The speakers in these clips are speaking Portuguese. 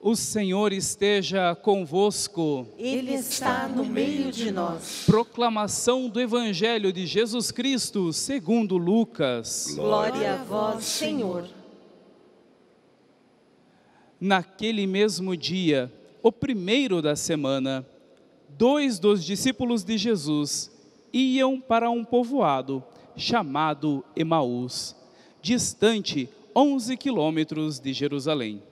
O Senhor esteja convosco. Ele está no meio de nós. Proclamação do Evangelho de Jesus Cristo, segundo Lucas. Glória a vós, Senhor. Naquele mesmo dia, o primeiro da semana, dois dos discípulos de Jesus iam para um povoado chamado Emaús, distante 11 quilômetros de Jerusalém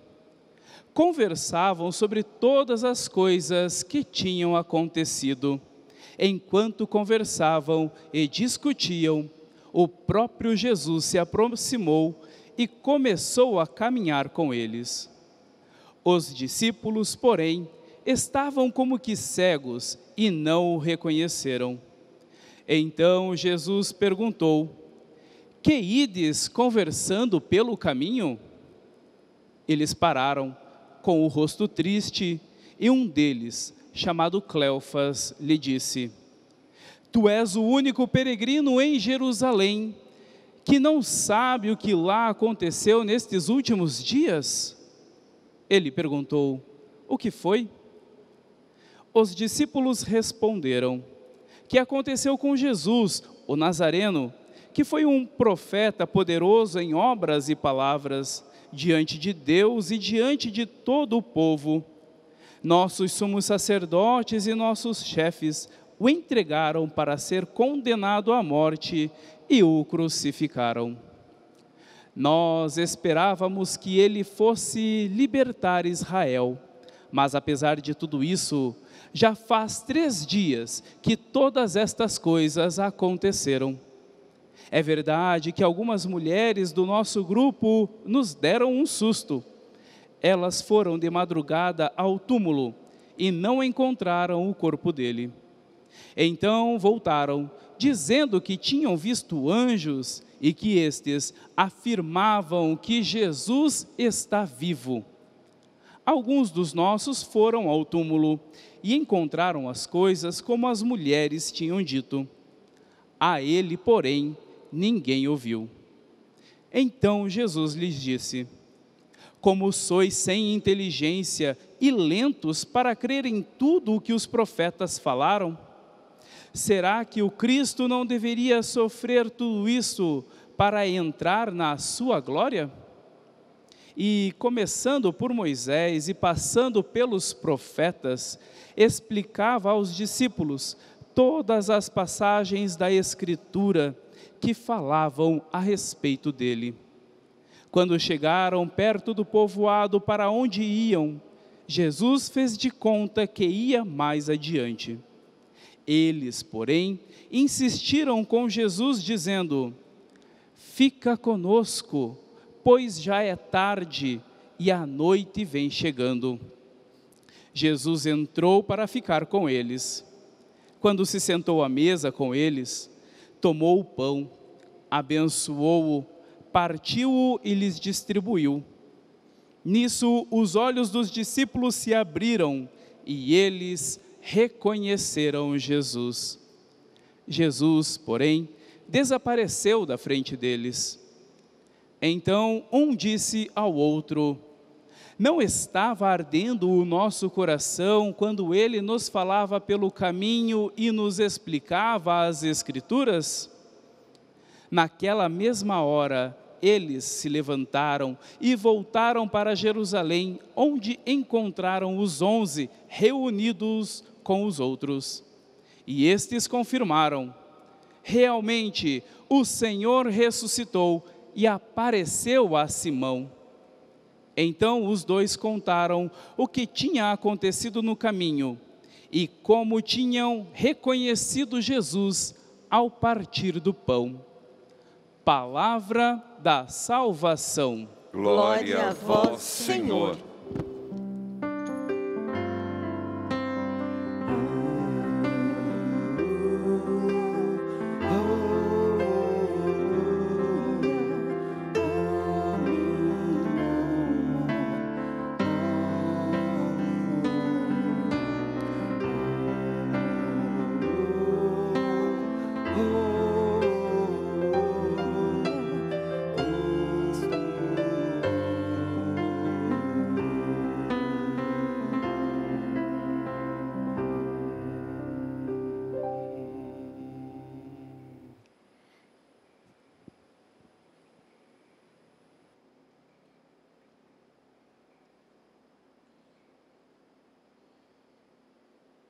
conversavam sobre todas as coisas que tinham acontecido. Enquanto conversavam e discutiam, o próprio Jesus se aproximou e começou a caminhar com eles. Os discípulos, porém, estavam como que cegos e não o reconheceram. Então Jesus perguntou: Que ides conversando pelo caminho? Eles pararam com o rosto triste, e um deles, chamado Cleofas, lhe disse: Tu és o único peregrino em Jerusalém que não sabe o que lá aconteceu nestes últimos dias? Ele perguntou: O que foi? Os discípulos responderam: Que aconteceu com Jesus, o Nazareno, que foi um profeta poderoso em obras e palavras diante de Deus e diante de todo o povo. Nossos sumos sacerdotes e nossos chefes o entregaram para ser condenado à morte e o crucificaram. Nós esperávamos que ele fosse libertar Israel, mas apesar de tudo isso, já faz três dias que todas estas coisas aconteceram. É verdade que algumas mulheres do nosso grupo nos deram um susto. Elas foram de madrugada ao túmulo e não encontraram o corpo dele. Então voltaram, dizendo que tinham visto anjos e que estes afirmavam que Jesus está vivo. Alguns dos nossos foram ao túmulo e encontraram as coisas como as mulheres tinham dito. A ele, porém, ninguém ouviu. Então Jesus lhes disse: Como sois sem inteligência e lentos para crer em tudo o que os profetas falaram? Será que o Cristo não deveria sofrer tudo isso para entrar na sua glória? E começando por Moisés e passando pelos profetas, explicava aos discípulos todas as passagens da Escritura que falavam a respeito dele. Quando chegaram perto do povoado para onde iam, Jesus fez de conta que ia mais adiante. Eles, porém, insistiram com Jesus, dizendo: Fica conosco, pois já é tarde e a noite vem chegando. Jesus entrou para ficar com eles. Quando se sentou à mesa com eles, tomou o pão, abençoou-o, partiu-o e lhes distribuiu. Nisso, os olhos dos discípulos se abriram e eles reconheceram Jesus. Jesus, porém, desapareceu da frente deles. Então um disse ao outro: não estava ardendo o nosso coração quando ele nos falava pelo caminho e nos explicava as Escrituras? Naquela mesma hora, eles se levantaram e voltaram para Jerusalém, onde encontraram os onze reunidos com os outros. E estes confirmaram: realmente o Senhor ressuscitou e apareceu a Simão. Então os dois contaram o que tinha acontecido no caminho e como tinham reconhecido Jesus ao partir do pão. Palavra da salvação. Glória a vós, Senhor.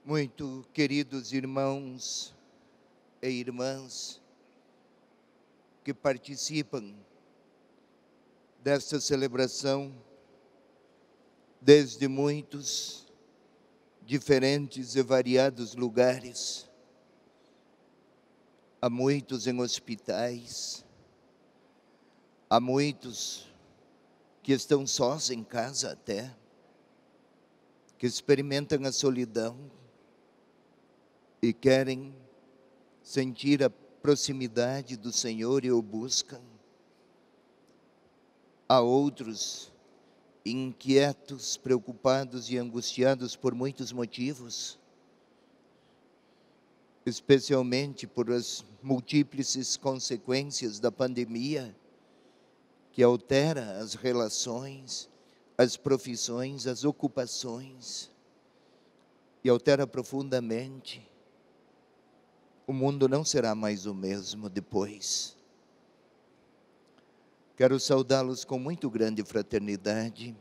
Muito queridos irmãos e irmãs que participam desta celebração, desde muitos diferentes e variados lugares, há muitos em hospitais, há muitos que estão sós em casa até, que experimentam a solidão e querem sentir a proximidade do Senhor e o buscam. Há outros inquietos, preocupados e angustiados por muitos motivos, especialmente por as múltiplas consequências da pandemia que altera as relações, as profissões, as ocupações e altera profundamente o mundo não será mais o mesmo depois. Quero saudá-los com muito grande fraternidade.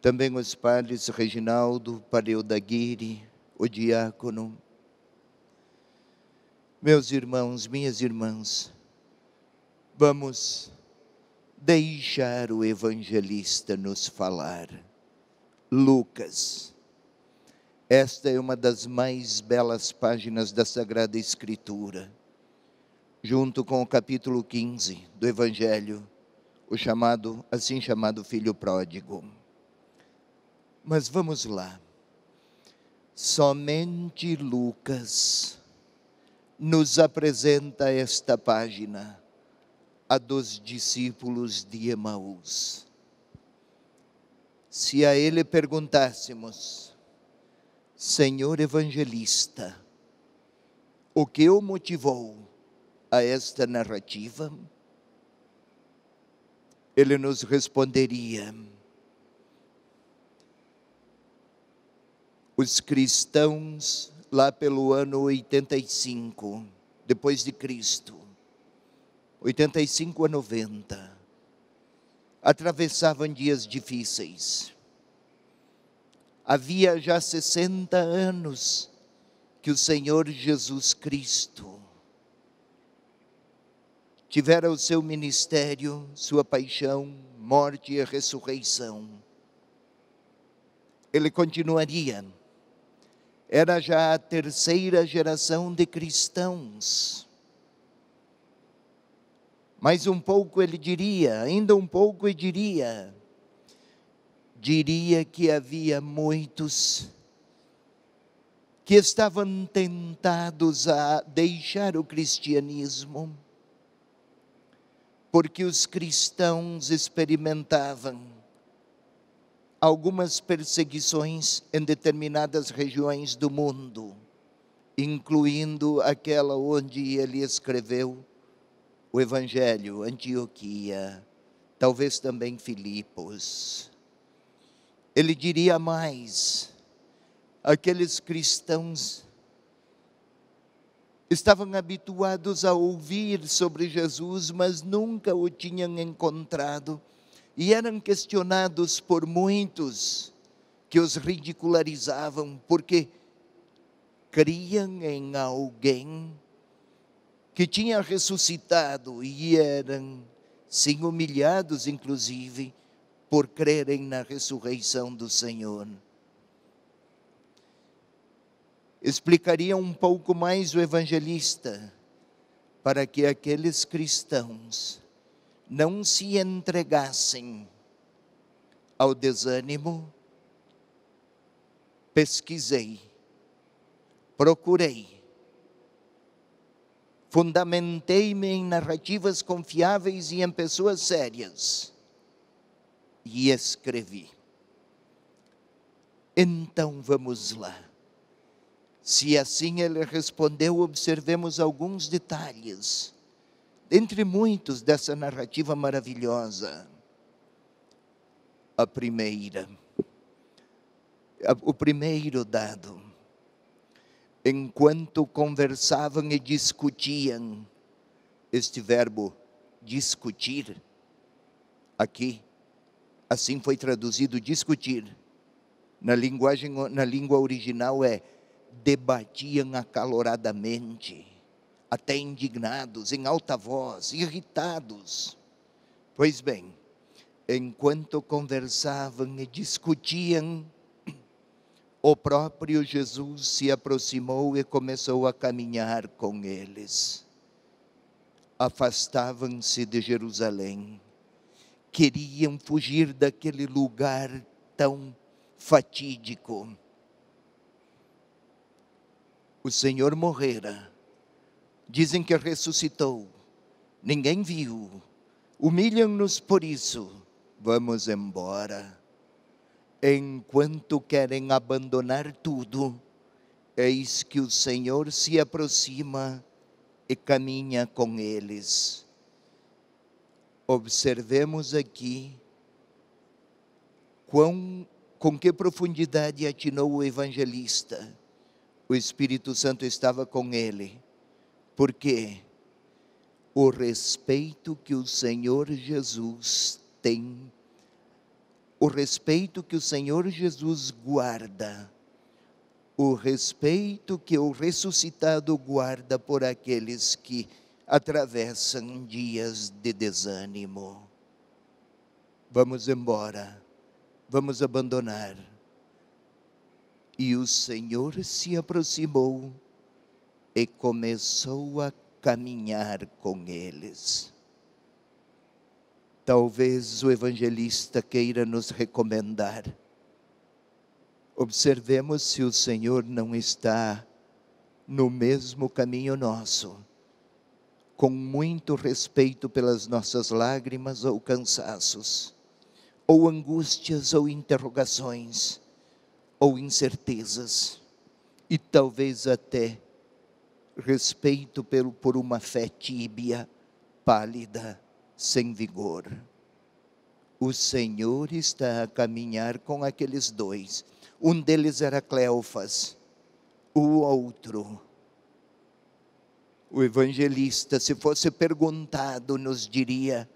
Também os padres Reginaldo, Padre o diácono. Meus irmãos, minhas irmãs, vamos deixar o evangelista nos falar. Lucas esta é uma das mais belas páginas da Sagrada Escritura, junto com o capítulo 15 do Evangelho, o chamado, assim chamado filho pródigo. Mas vamos lá. Somente Lucas nos apresenta esta página, a dos discípulos de Emaús. Se a ele perguntássemos, Senhor Evangelista, o que o motivou a esta narrativa? Ele nos responderia: os cristãos lá pelo ano 85 depois de Cristo, 85 a 90, atravessavam dias difíceis havia já 60 anos que o Senhor Jesus Cristo tivera o seu ministério, sua paixão, morte e ressurreição. Ele continuaria. Era já a terceira geração de cristãos. Mais um pouco ele diria, ainda um pouco e diria: diria que havia muitos que estavam tentados a deixar o cristianismo, porque os cristãos experimentavam algumas perseguições em determinadas regiões do mundo, incluindo aquela onde ele escreveu o Evangelho, Antioquia, talvez também Filipos ele diria mais: aqueles cristãos estavam habituados a ouvir sobre Jesus, mas nunca o tinham encontrado, e eram questionados por muitos que os ridicularizavam, porque criam em alguém que tinha ressuscitado e eram sim humilhados, inclusive, por crerem na ressurreição do Senhor. Explicaria um pouco mais o evangelista, para que aqueles cristãos não se entregassem ao desânimo, pesquisei, procurei, fundamentei-me em narrativas confiáveis e em pessoas sérias e escrevi. Então vamos lá. Se assim ele respondeu, observemos alguns detalhes, entre muitos dessa narrativa maravilhosa. A primeira, o primeiro dado, enquanto conversavam e discutiam, este verbo discutir, aqui Assim foi traduzido discutir. Na linguagem, na língua original é debatiam acaloradamente, até indignados, em alta voz, irritados. Pois bem, enquanto conversavam e discutiam, o próprio Jesus se aproximou e começou a caminhar com eles. Afastavam-se de Jerusalém queriam fugir daquele lugar tão fatídico. O Senhor morrera. Dizem que ressuscitou. Ninguém viu. Humilham-nos por isso. Vamos embora. Enquanto querem abandonar tudo, eis que o Senhor se aproxima e caminha com eles observemos aqui quão, com que profundidade atinou o evangelista. O Espírito Santo estava com ele, porque o respeito que o Senhor Jesus tem, o respeito que o Senhor Jesus guarda, o respeito que o ressuscitado guarda por aqueles que atravessam dias de desânimo. Vamos embora, vamos abandonar. E o Senhor se aproximou e começou a caminhar com eles. Talvez o evangelista queira nos recomendar. Observemos se o Senhor não está no mesmo caminho nosso com muito respeito pelas nossas lágrimas ou cansaços, ou angústias ou interrogações, ou incertezas, e talvez até respeito pelo, por uma fé tíbia, pálida, sem vigor. O Senhor está a caminhar com aqueles dois. Um deles era Cleofas, o outro o evangelista, se fosse perguntado, nos diria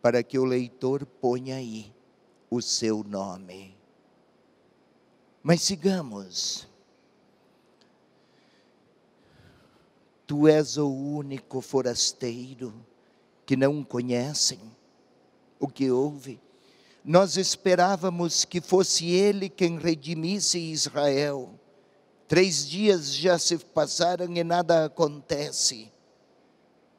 para que o leitor ponha aí o seu nome. Mas sigamos. Tu és o único forasteiro que não conhecem o que houve. Nós esperávamos que fosse ele quem redimisse Israel Três dias já se passaram e nada acontece.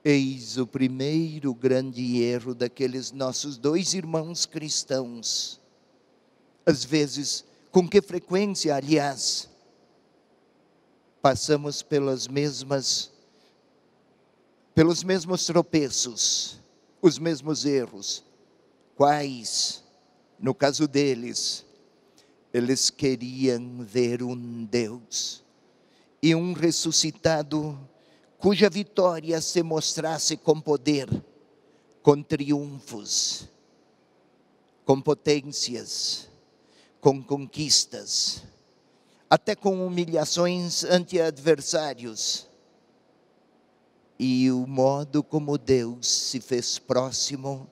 Eis o primeiro grande erro daqueles nossos dois irmãos cristãos. Às vezes, com que frequência, aliás, passamos pelas mesmas pelos mesmos tropeços, os mesmos erros. Quais, no caso deles, eles queriam ver um Deus e um ressuscitado cuja vitória se mostrasse com poder, com triunfos, com potências, com conquistas, até com humilhações ante adversários. E o modo como Deus se fez próximo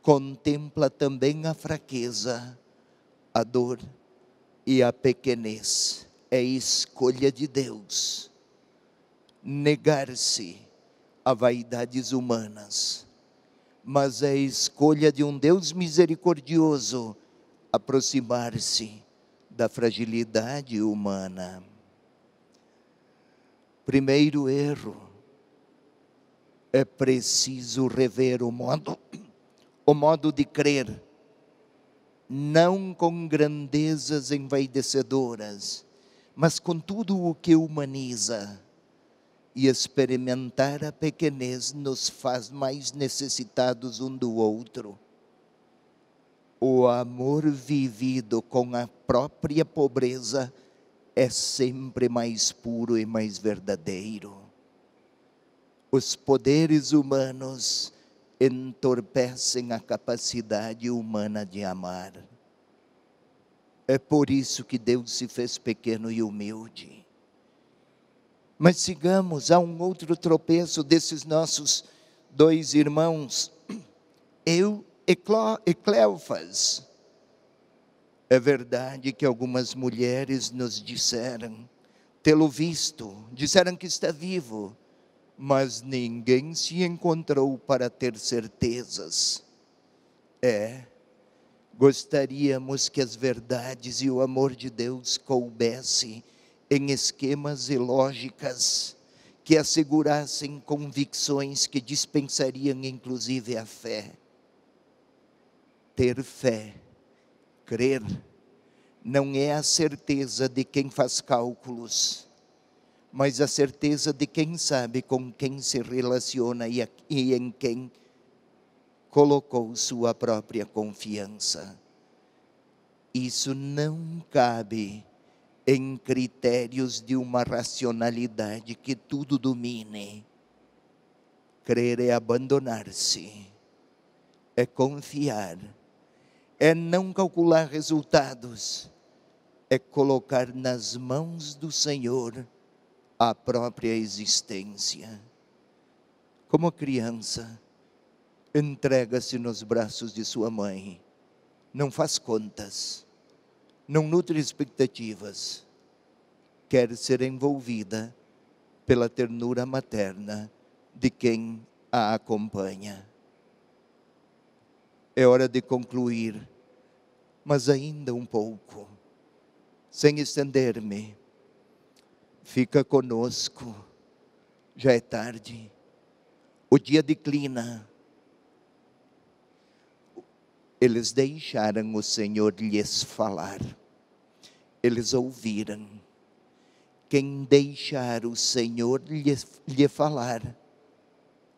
contempla também a fraqueza a dor e a pequenez. É escolha de Deus negar-se a vaidades humanas, mas é escolha de um Deus misericordioso aproximar-se da fragilidade humana. Primeiro erro, é preciso rever o modo, o modo de crer não com grandezas envaidecedoras, mas com tudo o que humaniza. E experimentar a pequenez nos faz mais necessitados um do outro. O amor vivido com a própria pobreza é sempre mais puro e mais verdadeiro. Os poderes humanos entorpecem a capacidade humana de amar. É por isso que Deus se fez pequeno e humilde. Mas sigamos a um outro tropeço desses nossos dois irmãos, eu e Cleofas. É verdade que algumas mulheres nos disseram, tê-lo visto, disseram que está vivo, mas ninguém se encontrou para ter certezas. É, gostaríamos que as verdades e o amor de Deus coubessem em esquemas e lógicas que assegurassem convicções que dispensariam inclusive a fé. Ter fé, crer, não é a certeza de quem faz cálculos mas a certeza de quem sabe com quem se relaciona e, e em quem colocou sua própria confiança. Isso não cabe em critérios de uma racionalidade que tudo domine. Crer é abandonar-se, é confiar, é não calcular resultados, é colocar nas mãos do Senhor à própria existência. Como criança, entrega-se nos braços de sua mãe, não faz contas, não nutre expectativas, quer ser envolvida pela ternura materna de quem a acompanha. É hora de concluir, mas ainda um pouco, sem estender-me Fica conosco, já é tarde, o dia declina. Eles deixaram o Senhor lhes falar, eles ouviram. Quem deixar o Senhor lhe, lhe falar,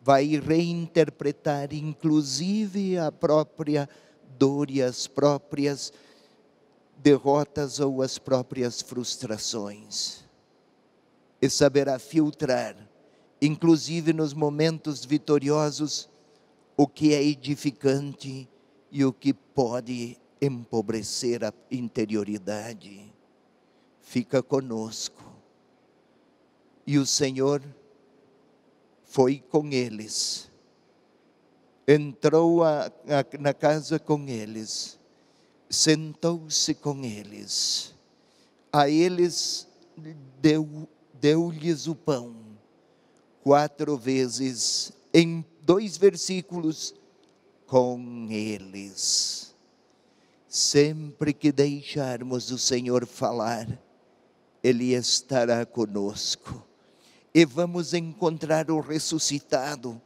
vai reinterpretar inclusive a própria dor e as próprias derrotas ou as próprias frustrações e saberá filtrar, inclusive nos momentos vitoriosos, o que é edificante e o que pode empobrecer a interioridade. Fica conosco. E o Senhor foi com eles, entrou a, a, na casa com eles, sentou-se com eles, a eles deu deu-lhes o pão. Quatro vezes, em dois versículos, com eles. Sempre que deixarmos o Senhor falar, Ele estará conosco. E vamos encontrar o ressuscitado,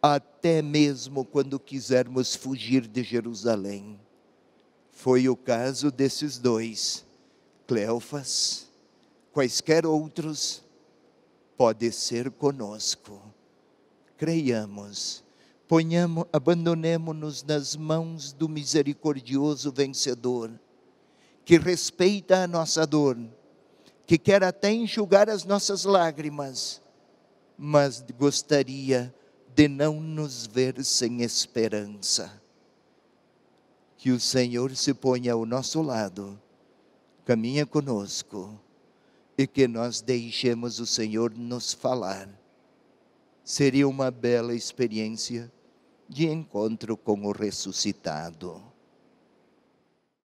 até mesmo quando quisermos fugir de Jerusalém. Foi o caso desses dois, Cleofas quaisquer outros, pode ser conosco. Creiamos, ponhamos, abandonemos-nos nas mãos do misericordioso vencedor, que respeita a nossa dor, que quer até enxugar as nossas lágrimas, mas gostaria de não nos ver sem esperança. Que o Senhor se ponha ao nosso lado, caminha conosco e que nós deixemos o Senhor nos falar. Seria uma bela experiência de encontro com o ressuscitado.